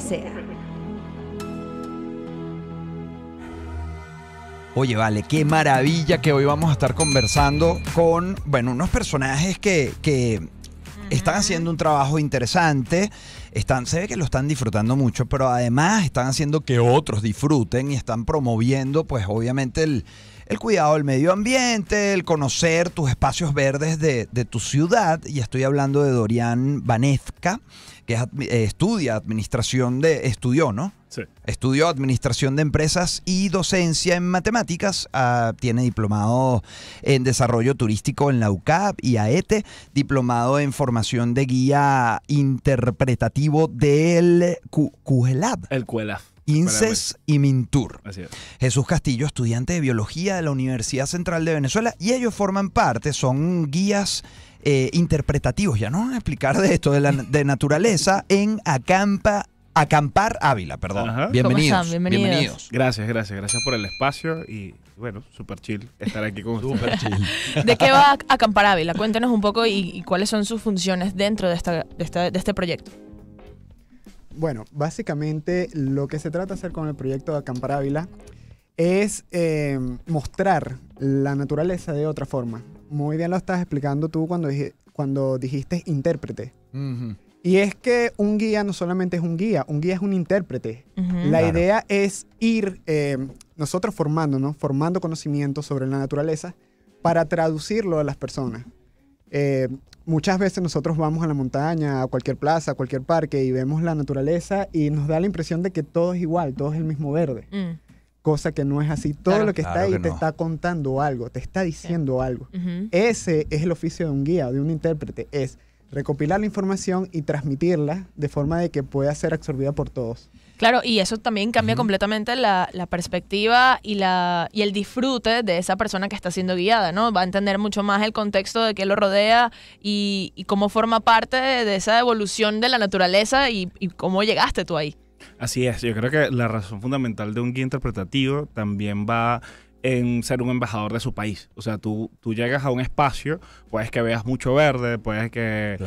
sea. Oye, vale, qué maravilla que hoy vamos a estar conversando con, bueno, unos personajes que, están haciendo un trabajo interesante, están, se ve que lo están disfrutando mucho, pero además están haciendo que otros disfruten y están promoviendo, pues obviamente, el, cuidado del medio ambiente, el conocer tus espacios verdes de, de tu ciudad. Y estoy hablando de Dorian Vanezca que eh, estudia administración de, estudió, ¿no? Sí. Estudió administración de empresas y docencia en matemáticas. Ah, tiene diplomado en desarrollo turístico en la UCAP y AETE. Diplomado en formación de guía interpretativo del QELAB. El QELAB. Inces y MINTUR. Jesús Castillo, estudiante de biología de la Universidad Central de Venezuela, y ellos forman parte, son guías eh, interpretativos, ya no van a explicar de esto, de, naturaleza, en Acampa Acampar Ávila, perdón. Bienvenidos, bienvenidos, Gracias, gracias, gracias por el espacio y bueno, super chill estar aquí con ustedes. ¿De qué va Acampar Ávila? Cuéntenos un poco y, cuáles son sus funciones dentro de este proyecto. Bueno, básicamente lo que se trata de hacer con el proyecto de Acampar Ávila es eh, mostrar la naturaleza de otra forma. Muy bien lo estás explicando tú cuando, cuando dijiste intérprete. Y es que un guía no solamente es un guía, un guía es un intérprete. La idea es ir eh, nosotros formándonos, formando conocimiento sobre la naturaleza para traducirlo a las personas. Eh, muchas veces nosotros vamos a la montaña, a cualquier plaza, a cualquier parque y vemos la naturaleza y nos da la impresión de que todo es igual, todo es el mismo verde. Mm. Cosa que no es así. Todo lo que está ahí te está contando algo, te está diciendo algo. Ese es el oficio de un guía, de un intérprete, es recopilar la información y transmitirla de forma de que pueda ser absorbida por todos. Claro, y eso también cambia completamente la, perspectiva y, la, y el disfrute de esa persona que está siendo guiada, ¿no? Va a entender mucho más el contexto de qué lo rodea y, cómo forma parte de, esa evolución de la naturaleza y, cómo llegaste tú ahí. Así es, yo creo que la razón fundamental de un guía interpretativo también va en ser un embajador de su país. O sea, tú, tú llegas a un espacio, puedes que veas mucho verde, puedes que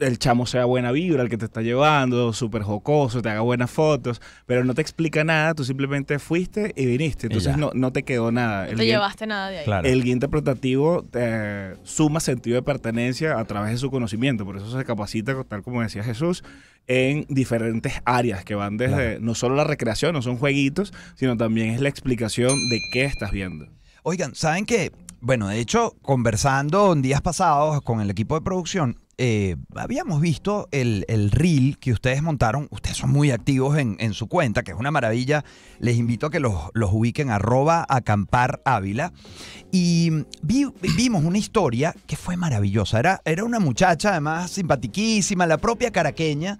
el chamo sea buena vibra, el que te está llevando, súper jocoso, te haga buenas fotos, pero no te explica nada, tú simplemente fuiste y viniste, entonces no, no, te quedó nada. No te llevaste nada de ahí. El guía interpretativo te eh, suma sentido de pertenencia a través de su conocimiento, por eso se capacita, tal como decía Jesús, en diferentes áreas que van desde no solo la recreación, no son jueguitos, sino también es la explicación de qué estás viendo. Oigan, ¿saben qué? Bueno, de hecho, conversando en días pasados con el equipo de producción, eh, habíamos visto el, reel que ustedes montaron. Ustedes son muy activos en, su cuenta, que es una maravilla. Les invito a que los, ubiquen arroba acampar Ávila. Y vimos una historia que fue maravillosa. Era, era una muchacha, además, simpatiquísima, la propia caraqueña,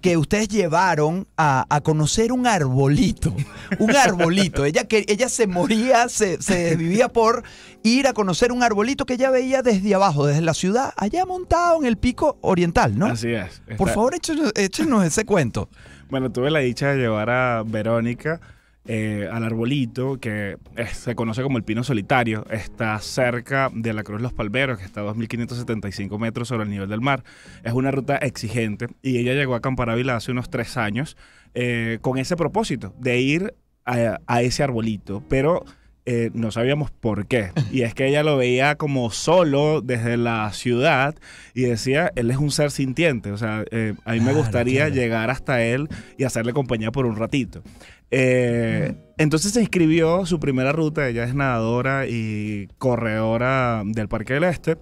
que ustedes llevaron a, conocer un arbolito. Un arbolito. Ella, ella se moría, se, se vivía por ir a conocer un arbolito que ella veía desde abajo, desde la ciudad, allá montado en el pico oriental, ¿no? Así es. Por favor, échenos, ese cuento. Bueno, tuve la dicha de llevar a Verónica eh, al arbolito, que eh, se conoce como el pino solitario. Está cerca de la Cruz Los Palmeros, que está a 2.575 metros sobre el nivel del mar. Es una ruta exigente y ella llegó a Camparávila hace unos tres años eh, con ese propósito de ir a ese arbolito, pero eh, no sabíamos por qué. Y es que ella lo veía como solo desde la ciudad y decía, él es un ser sintiente, o sea, eh, a mí me gustaría llegar hasta él y hacerle compañía por un ratito. Eh, entonces se inscribió su primera ruta, ella es nadadora y corredora del Parque del Este.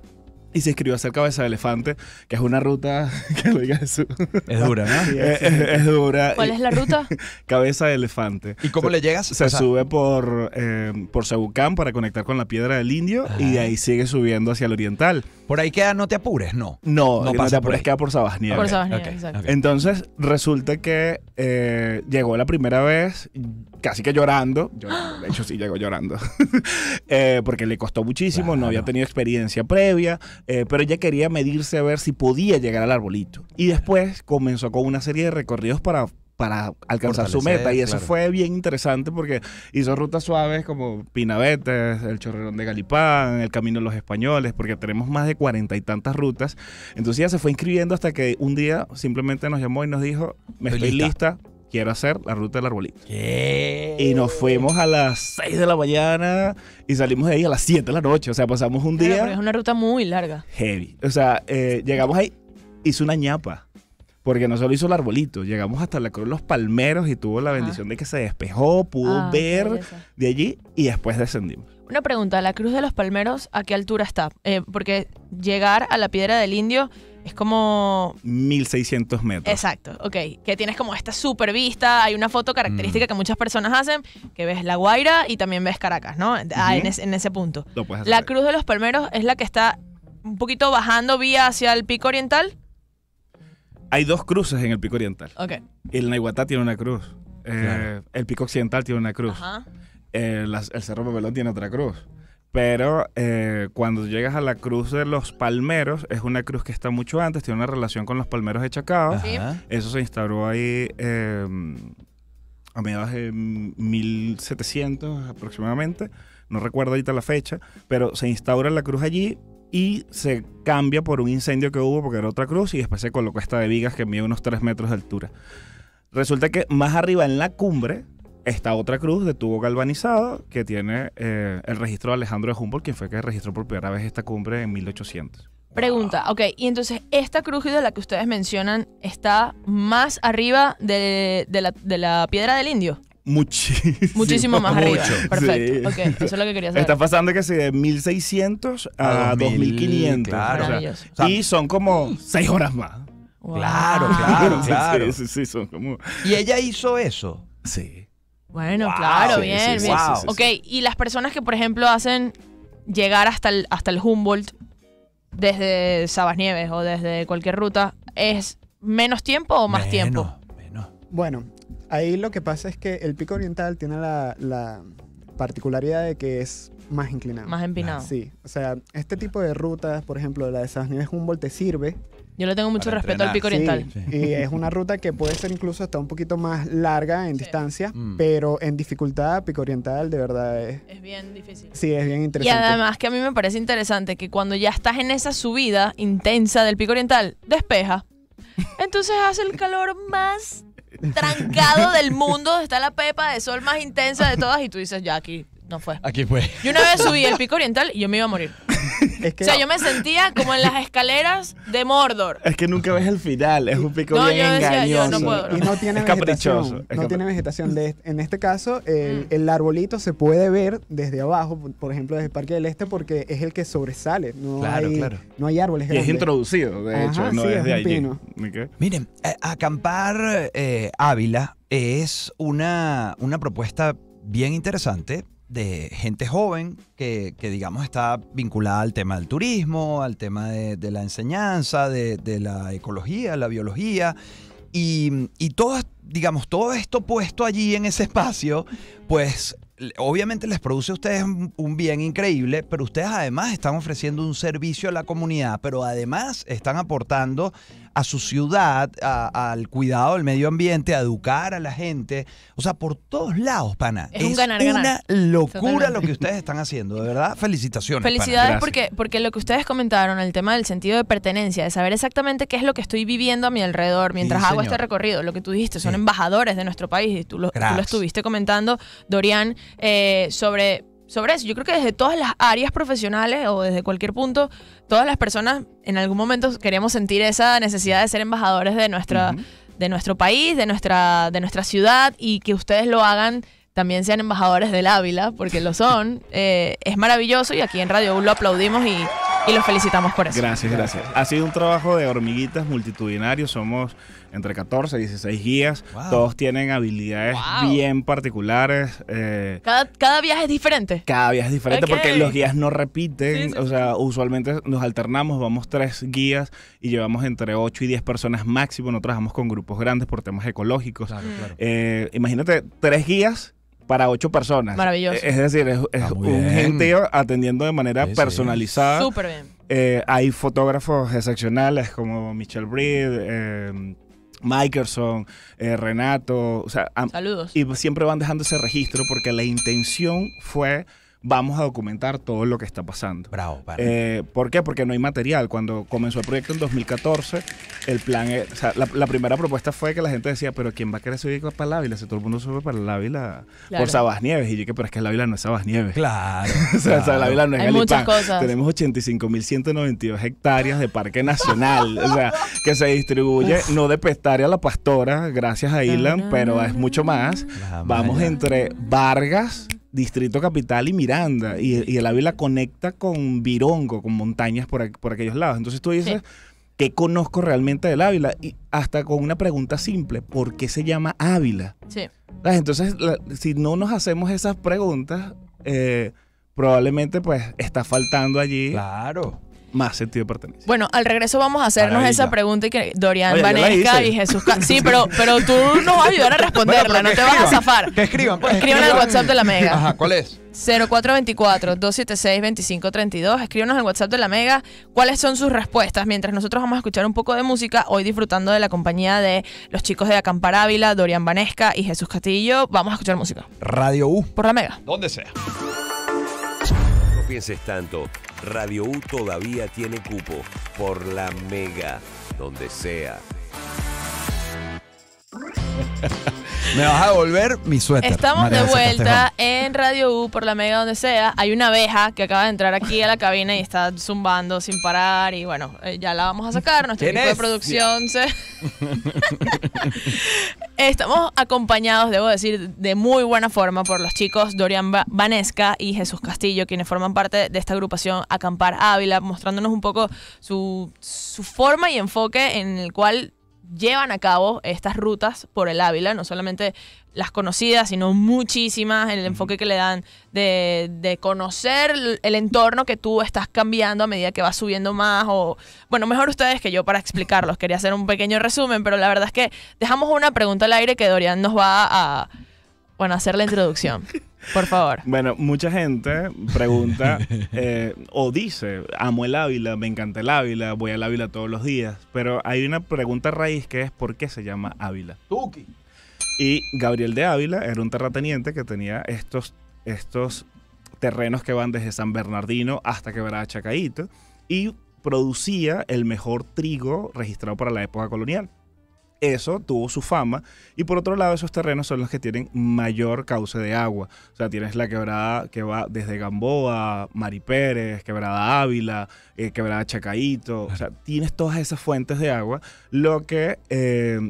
Y se escribió hacer Cabeza de Elefante, que es una ruta, que lo diga Es dura, ¿no? es, dura. ¿Cuál es la ruta? Cabeza de Elefante. ¿Y cómo le llegas? Se sube por, eh, por Sabucán para conectar con la Piedra del Indio y de ahí sigue subiendo hacia el Oriental. Por ahí queda No Te Apures, ¿no? No, no, Te Apures queda por Sabasnieve Por Entonces, resulta que eh, llegó la primera vez, casi que llorando. de hecho, sí llegó llorando. Eh, porque le costó muchísimo, no había tenido experiencia previa, eh, pero ella quería medirse a ver si podía llegar al arbolito. Y después comenzó con una serie de recorridos para para alcanzar su meta. Y eso fue bien interesante porque hizo rutas suaves como Pinabetes, el Chorrerón de Galipán, el Camino de los Españoles, porque tenemos más de cuarenta y tantas rutas. Entonces ella se fue inscribiendo hasta que un día simplemente nos llamó y nos dijo, me estoy, lista quiero hacer la ruta del arbolito. Y nos fuimos a las 6 de la mañana y salimos de ahí a las 7 de la noche. O sea, pasamos un día. es una ruta muy larga. Heavy. O sea, eh, llegamos ahí, hizo una ñapa. Porque no solo hizo el arbolito, llegamos hasta la Cruz de los Palmeros y tuvo la ah. bendición de que se despejó, pudo ah, ver de allí y después descendimos. Una pregunta, ¿la Cruz de los Palmeros a qué altura está? Eh, porque llegar a la Piedra del Indio es como... 1600 metros. Exacto, ok. Que tienes como esta super vista. Hay una foto característica mm. que muchas personas hacen, que ves La Guaira y también ves Caracas, ¿no? Ah, en, ese punto. La Cruz de los Palmeros es la que está un poquito bajando vía hacia el pico oriental. Hay dos cruces en el pico oriental. Ok. El Nahuatá tiene una cruz. Eh, el pico occidental tiene una cruz. Eh, el Cerro Papelón tiene otra cruz. Pero eh, cuando llegas a la cruz de los palmeros, es una cruz que está mucho antes, tiene una relación con los palmeros de Chacao. Eso se instauró ahí em, a mediados de 1700 aproximadamente. No recuerdo ahorita la fecha, pero se instaura la cruz allí y se cambia por un incendio que hubo porque era otra cruz y después se colocó esta de vigas que mide unos 3 metros de altura. Resulta que más arriba en la cumbre esta otra cruz de tubo galvanizado que tiene eh, el registro de Alejandro de Humboldt, quien fue que registró por primera vez esta cumbre en 1800. Pregunta, ok, y entonces esta cruz de la que ustedes mencionan está más arriba de, la, piedra del indio. Muchísimo. Muchísimo más arriba. Perfecto. eso es lo que quería saber. Está pasando que se de 1600 a, 2500. Claro. y son como seis horas más. Claro, claro, claro. Sí, sí, son como... Y ella hizo eso. Sí. Bueno, claro, bien, bien. ok, y las personas que, por ejemplo, hacen llegar hasta el, hasta el Humboldt desde Sabas Nieves o desde cualquier ruta, ¿es menos tiempo o más tiempo? Menos. Bueno, ahí lo que pasa es que el pico oriental tiene la, la particularidad de que es más inclinado. Más empinado. Sí, o sea, este tipo de rutas, por ejemplo, la de Sabas Nieves Humboldt, te sirve yo le tengo mucho respeto al pico oriental. Y es una ruta que puede ser incluso hasta un poquito más larga en distancia, mm. pero en dificultad pico oriental de verdad es... Es bien difícil. Sí, es bien interesante. Y además que a mí me parece interesante que cuando ya estás en esa subida intensa del pico oriental, despeja. Entonces hace el calor más trancado del mundo, está la pepa de sol más intensa de todas y tú dices, ya aquí no fue. Aquí fue. Y una vez subí el pico oriental y yo me iba a morir o sea, yo me sentía como en las escaleras de Mordor. Es que nunca ves el final, es un pico no, bien engañoso. y no tiene es vegetación. no tiene vegetación. en este caso, mm. el, arbolito se puede ver desde abajo, por ejemplo, desde el Parque del Este, porque es el que sobresale. No, claro, hay, claro. no hay árboles. Y es introducido, de hecho, no desde es allí. Miren, eh, acampar eh, Ávila es una, una propuesta bien interesante de gente joven que, digamos, está vinculada al tema del turismo, al tema de, la enseñanza, de, la ecología, la biología, y, y todo, digamos, todo esto puesto allí en ese espacio, pues obviamente les produce a ustedes un bien increíble, pero ustedes además están ofreciendo un servicio a la comunidad, pero además están aportando a su ciudad, al cuidado del medio ambiente, a educar a la gente. O sea, por todos lados, pana. Es, ganar, una locura lo que ustedes están haciendo, de verdad. Felicitaciones. Felicidades porque, porque lo que ustedes comentaron, el tema del sentido de pertenencia, de saber exactamente qué es lo que estoy viviendo a mi alrededor mientras hago este recorrido. Lo que tú dijiste, son embajadores de nuestro país. Y tú lo estuviste comentando, Dorian. Eh, sobre, sobre eso. Yo creo que desde todas las áreas profesionales o desde cualquier punto, todas las personas en algún momento queremos sentir esa necesidad de ser embajadores de, nuestra, de nuestro país, de nuestra, de nuestra ciudad y que ustedes lo hagan también sean embajadores del Ávila, porque lo son. Eh, es maravilloso y aquí en Radio U lo aplaudimos y, y los felicitamos por eso. Gracias, gracias. Ha sido un trabajo de hormiguitas multitudinario. Somos entre 14 y 16 guías. Todos tienen habilidades bien particulares. Eh, cada, viaje es diferente. Cada viaje es diferente porque los guías no repiten. O sea, usualmente nos alternamos, vamos tres guías y llevamos entre 8 y 10 personas máximo. No trabajamos con grupos grandes por temas ecológicos. Eh, imagínate tres guías para ocho personas. Maravilloso. Es decir, es, un gentío atendiendo de manera personalizada. Súper bien. Eh, hay fotógrafos excepcionales como Michelle Breed, eh, Mikerson, eh, Renato, o sea, Saludos. y siempre van dejando ese registro porque la intención fue vamos a documentar todo lo que está pasando. Bravo, eh, ¿Por qué? Porque no hay material. Cuando comenzó el proyecto en 2014, el plan, e, la, primera propuesta fue que la gente decía, pero ¿quién va a querer subir para el Ávila? Si todo el mundo sube para el Ávila por Sabas Nieves. Y yo que, pero es que el Ávila no es Sabas Nieves. Claro. o sea, Ávila no es el Tenemos 85.192 hectáreas de parque nacional, o sea, que se distribuye no de Pestaria a La Pastora, gracias a Ilan, pero es mucho más. Vamos entre Vargas, Distrito Capital y Miranda. Y, el Ávila conecta con Virongo, con montañas por, por aquellos lados. Entonces tú dices, ¿qué conozco realmente del Ávila? Y hasta con una pregunta simple, ¿por qué se llama Ávila? Sí. Entonces, si no nos hacemos esas preguntas, eh, probablemente pues está faltando allí. Claro más sentido de pertenencia. Bueno, al regreso vamos a hacernos esa pregunta y que Dorian Vanesca y Jesús Castillo. Sí, pero, pero tú nos vas a ayudar a responderla, no te vas a zafar. Que escriban, pues. Escriban al WhatsApp de la Mega. Ajá, ¿cuál es? 0424-276-2532. Escríbanos al WhatsApp de la Mega cuáles son sus respuestas. Mientras nosotros vamos a escuchar un poco de música, hoy disfrutando de la compañía de los chicos de Acampar Ávila, Dorian Vanesca y Jesús Castillo, vamos a escuchar música. Radio U. Por la Mega. Donde sea pienses tanto. Radio U todavía tiene cupo por la mega, donde sea. Me vas a devolver mi suéter. Estamos de vuelta en Radio U por la mega donde sea. Hay una abeja que acaba de entrar aquí a la cabina y está zumbando sin parar. Y bueno, eh, ya la vamos a sacar. Nuestro equipo de producción Estamos acompañados, debo decir, de muy buena forma por los chicos Dorian Vanesca y Jesús Castillo, quienes forman parte de esta agrupación Acampar Ávila, mostrándonos un poco su, su forma y enfoque en el cual llevan a cabo estas rutas por el Ávila, no solamente las conocidas, sino muchísimas, en el enfoque que le dan de, de, conocer el entorno que tú estás cambiando a medida que vas subiendo más, o bueno, mejor ustedes que yo para explicarlos, quería hacer un pequeño resumen, pero la verdad es que dejamos una pregunta al aire que Dorian nos va a, bueno, hacer la introducción. Por favor. Bueno, mucha gente pregunta eh, o dice, amo el Ávila, me encanta el Ávila, voy al Ávila todos los días, pero hay una pregunta raíz que es ¿por qué se llama Ávila? Tuki. Y Gabriel de Ávila era un terrateniente que tenía estos, estos terrenos que van desde San Bernardino hasta Quebrada Chacaíto y producía el mejor trigo registrado para la época colonial eso tuvo su fama. Y por otro lado, esos terrenos son los que tienen mayor cauce de agua. O sea, tienes la quebrada que va desde Gamboa, Mari Pérez, quebrada Ávila, eh, quebrada Chacaito. O sea, tienes todas esas fuentes de agua, lo que eh,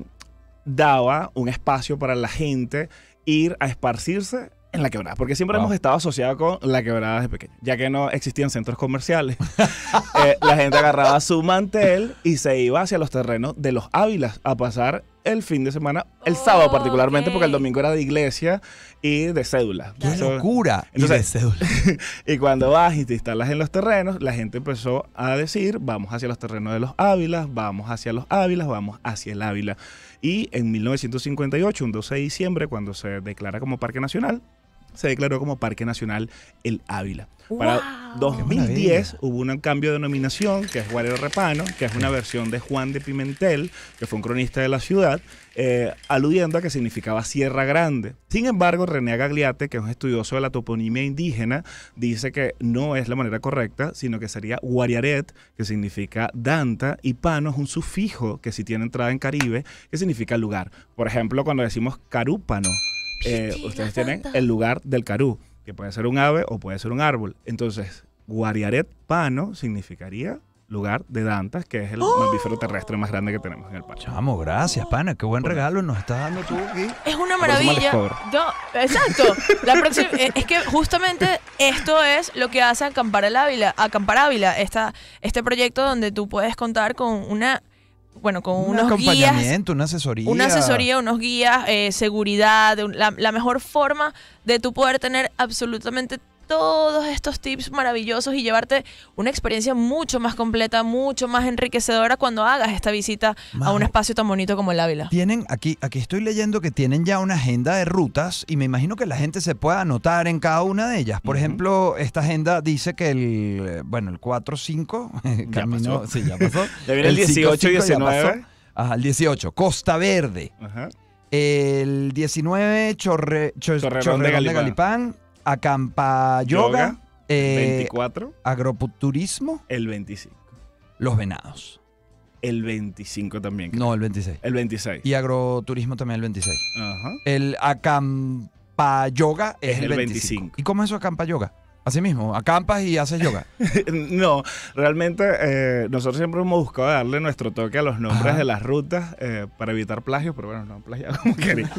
daba un espacio para la gente ir a esparcirse en la quebrada, porque siempre hemos estado asociados con la quebrada desde pequeño, ya que no existían centros comerciales. Eh, la gente agarraba su mantel y se iba hacia los terrenos de los Ávilas a pasar el fin de semana, el sábado particularmente, porque el domingo era de iglesia y de cédula. ¡Qué locura! y de cédula. y cuando vas y te instalas en los terrenos, la gente empezó a decir, vamos hacia los terrenos de los Ávilas, vamos hacia los Ávilas, vamos hacia el Ávila. Y en 1958, un 12 de diciembre, cuando se declara como Parque Nacional, se declaró como Parque Nacional El Ávila. Para 2010 hubo un cambio de denominación, que es Guarero Repano, que es una versión de Juan de Pimentel, que fue un cronista de la ciudad, eh, aludiendo a que significaba Sierra Grande. Sin embargo, René Agagliate, que es un estudioso de la toponimia indígena, dice que no es la manera correcta, sino que sería Guariaret, que significa Danta, y Pano es un sufijo que si tiene entrada en Caribe, que significa lugar. Por ejemplo, cuando decimos Carúpano, eh, ustedes tienen el lugar del carú, que puede ser un ave o puede ser un árbol. Entonces, Guariaret Pano significaría lugar de Dantas, que es el ¡Oh! mamífero terrestre más grande que tenemos en el parque. Chamo, gracias, pana. Qué buen regalo nos estás dando tú aquí. Es una maravilla. exacto. Eh, es que justamente esto es lo que hace Acampar Ávila, Acampar Ávila, está este proyecto donde tú puedes contar con una bueno, con un acompañamiento, una asesoría. Una asesoría, unos guías, eh, seguridad, la, la mejor forma de tú poder tener absolutamente todos estos tips maravillosos y llevarte una experiencia mucho más completa, mucho más enriquecedora cuando hagas esta visita a un espacio tan bonito como el Ávila. Tienen aquí, aquí estoy leyendo que tienen ya una agenda de rutas y me imagino que la gente se pueda anotar en cada una de ellas. Por ejemplo, esta agenda dice que el, bueno, el 4, 5, camino, sí, ya pasó. el, 18 y 19. Ajá, el 18, Costa Verde. Ajá. El 19, Chorre, De Galipán Acampa Yoga. el 24. Eh, agroturismo. El 25. Los venados. El 25 también. No, el 26. El 26. Y agroturismo también el 26. Ajá. El acampayoga yoga es, el, 25. ¿Y cómo es eso acampa Así mismo, acampas y haces yoga. no, realmente eh, nosotros siempre hemos buscado darle nuestro toque a los nombres de las rutas eh, para evitar plagios, pero bueno, no plagiado como quería.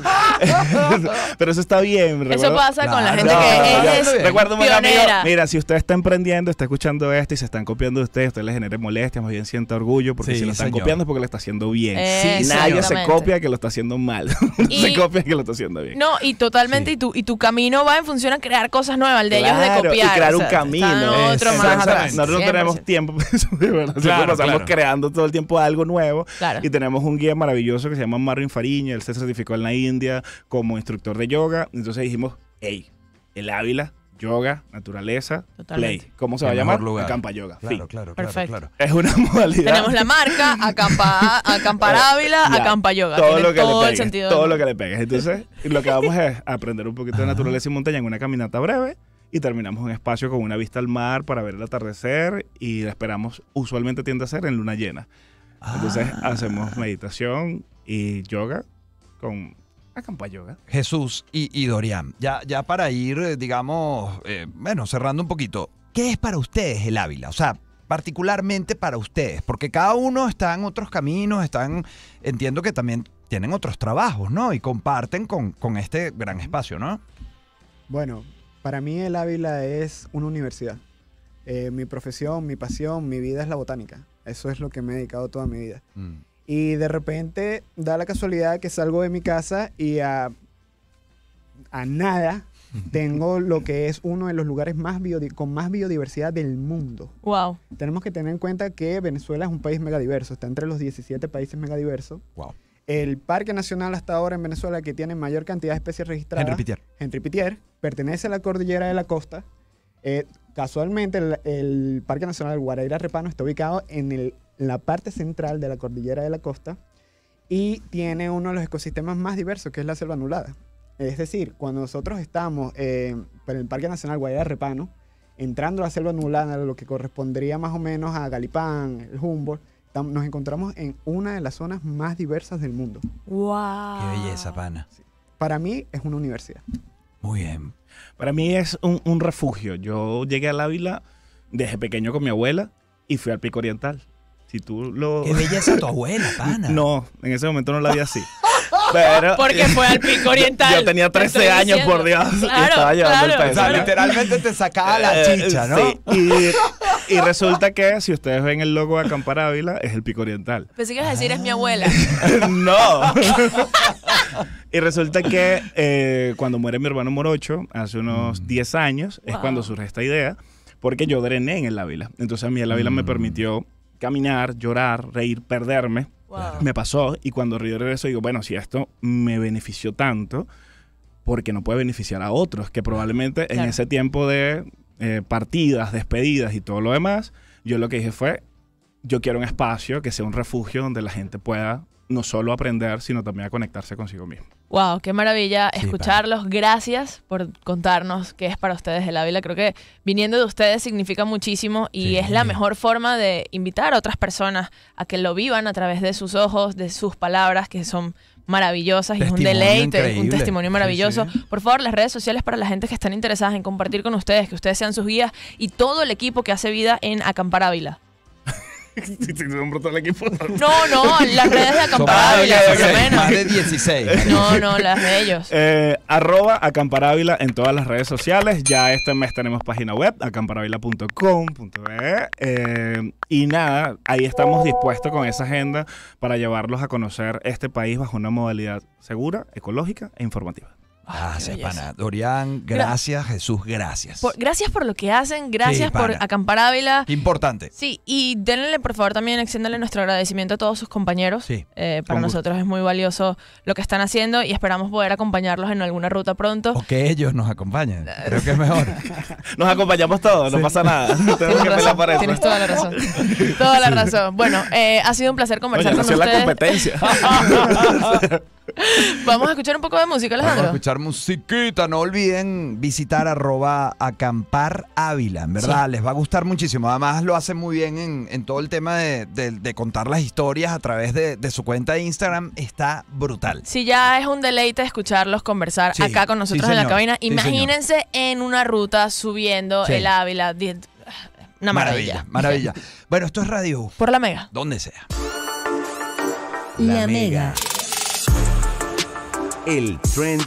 pero eso está bien. ¿verdad? Eso pasa con la gente que es, es Recuerdo mira, si usted está emprendiendo, está escuchando esto y se están copiando de usted, usted le genere molestia más bien siente orgullo, porque si lo están copiando es porque le está haciendo bien. nadie se copia que lo está haciendo mal. se copia que lo está haciendo bien. No, y totalmente, y, tu, y tu camino va en función a crear cosas nuevas, el de ellos de copiar y crear un camino. Otro más tenemos tiempo, Estamos creando todo el tiempo algo nuevo y tenemos un guía maravilloso que se llama Marvin Fariña, él se certificó en la India como instructor de yoga, entonces dijimos, hey, el Ávila yoga, naturaleza, ley play. ¿Cómo se va a llamar? Lugar. Acampa Yoga. Claro, claro, Es una modalidad. Tenemos la marca, Acampa, acampar eh, Ávila, Acampa Yoga. Todo lo que le pegues, Todo lo que le pegues. Entonces, lo que vamos es aprender un poquito de naturaleza y montaña en una caminata breve y terminamos un espacio con una vista al mar para ver el atardecer y la esperamos, usualmente tiende a ser en luna llena. Entonces ah. hacemos meditación y yoga con Acampa Yoga. Jesús y, Dorian, ya, ya para ir, eh, digamos, eh, bueno, cerrando un poquito, ¿qué es para ustedes el Ávila? O sea, particularmente para ustedes, porque cada uno está en otros caminos, están, entiendo que también tienen otros trabajos, ¿no? Y comparten con, con este gran espacio, ¿no? Bueno, para mí el Ávila es una universidad. Eh, mi profesión, mi pasión, mi vida es la botánica. Eso es lo que me he dedicado toda mi vida. Mm. Y de repente da la casualidad que salgo de mi casa y a, nada tengo lo que es uno de los lugares más con más biodiversidad del mundo. Wow. Tenemos que tener en cuenta que Venezuela es un país megadiverso, está entre los 17 países megadiversos. Wow. El parque nacional hasta ahora en Venezuela que tiene mayor cantidad de especies registradas. Henry Pitier. pertenece a la cordillera de la costa. Eh, casualmente, el, Parque Nacional Guaraira Repano está ubicado en, la parte central de la cordillera de la costa y tiene uno de los ecosistemas más diversos, que es la selva anulada. Es decir, cuando nosotros estamos en eh, el Parque Nacional Guaira Repano, entrando a la selva anulada, lo que correspondería más o menos a Galipán, el Humboldt, nos encontramos en una de las zonas más diversas del mundo. ¡Wow! ¡Qué belleza, pana! Para mí es una universidad. Muy bien. Para mí es un, refugio. Yo llegué la Ávila desde pequeño con mi abuela y fui al Pico Oriental. Si tú lo... ¡Qué belleza tu abuela, pana! No, en ese momento no la vi así. Pero, Porque fue al pico oriental. Yo, tenía 13 años, por Dios. y estaba llevando el peso. O sea, literalmente te sacaba la eh, chicha, ¿no? Y y resulta que si ustedes ven el logo de Acampar Ávila, es el pico oriental. Pensé que ibas a decir, es mi abuela. no. y resulta que eh, cuando muere mi hermano Morocho, hace unos 10 mm. años, es cuando surge esta idea, porque yo drené en el Ávila. Entonces a mí el Ávila me mm. permitió caminar, llorar, reír, perderme. Me pasó y cuando de eso digo, bueno, si esto me benefició tanto, porque no puede beneficiar a otros que probablemente en ese tiempo de eh, partidas, despedidas y todo lo demás, yo lo que dije fue, yo quiero un espacio que sea un refugio donde la gente pueda no solo aprender, sino también a conectarse consigo mismo. Wow, qué maravilla escucharlos. Gracias por contarnos qué es para ustedes el Ávila. Creo que viniendo de ustedes significa muchísimo y es la mejor forma de invitar a otras personas a que lo vivan a través de sus ojos, de sus palabras, que son maravillosas y es un deleite, un testimonio maravilloso. Por favor, las redes sociales para la gente que están interesadas en compartir con ustedes, que ustedes sean sus guías y todo el equipo que hace vida en Acampar Ávila. No, no, las redes de Acamparávila, por lo menos. Más de 16. No, no, las de ellos. Eh, arroba Acamparávila en todas las redes sociales. Ya este mes tenemos página web, acamparávila.com.be. Eh, y nada, ahí estamos dispuestos con esa agenda para llevarlos a conocer este país bajo una modalidad segura, ecológica e informativa. Gracias, ah, Dorian, gracias, Jesús, gracias. gracias por lo que hacen, gracias por acampar Ávila. Importante. Sí, y denle, por favor, también exciéndole nuestro agradecimiento a todos sus compañeros. Sí. Eh, para nosotros es muy valioso lo que están haciendo y esperamos poder acompañarlos en alguna ruta pronto. O que ellos nos acompañen. Creo que es mejor. nos acompañamos todos, no pasa nada. Tienes, toda la razón. toda la razón. Bueno, eh, ha sido un placer conversar con ustedes. la competencia. Vamos a escuchar un poco de música, Alejandro. Vamos a escuchar musiquita. No olviden visitar arroba acampar Ávila. En verdad, les va a gustar muchísimo. Además, lo hacen muy bien en, todo el tema de, contar las historias a través de, su cuenta de Instagram. Está brutal. Sí, ya es un deleite escucharlos conversar acá con nosotros en la cabina. Imagínense en una ruta subiendo el Ávila. Una maravilla. Maravilla. bueno, esto es Radio Por la Mega. Donde sea. La, amiga. mega el trend